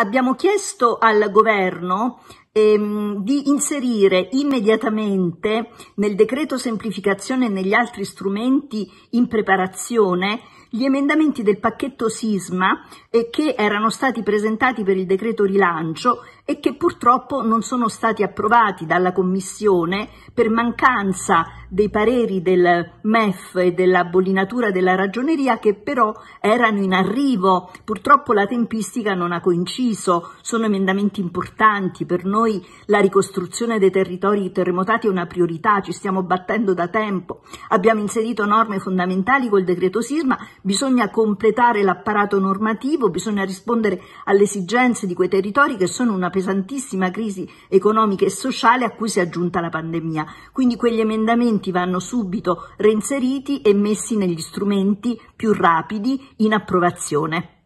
abbiamo chiesto al governo ehm, di inserire immediatamente nel decreto semplificazione e negli altri strumenti in preparazione gli emendamenti del pacchetto sisma eh, che erano stati presentati per il decreto rilancio e che purtroppo non sono stati approvati dalla Commissione per mancanza dei pareri del MEF e della bollinatura della ragioneria che però erano in arrivo. Purtroppo la tempistica non ha coinciso, sono emendamenti importanti per noi noi la ricostruzione dei territori terremotati è una priorità, ci stiamo battendo da tempo, abbiamo inserito norme fondamentali col decreto sisma, bisogna completare l'apparato normativo, bisogna rispondere alle esigenze di quei territori che sono una pesantissima crisi economica e sociale a cui si è aggiunta la pandemia. Quindi quegli emendamenti vanno subito reinseriti e messi negli strumenti più rapidi in approvazione.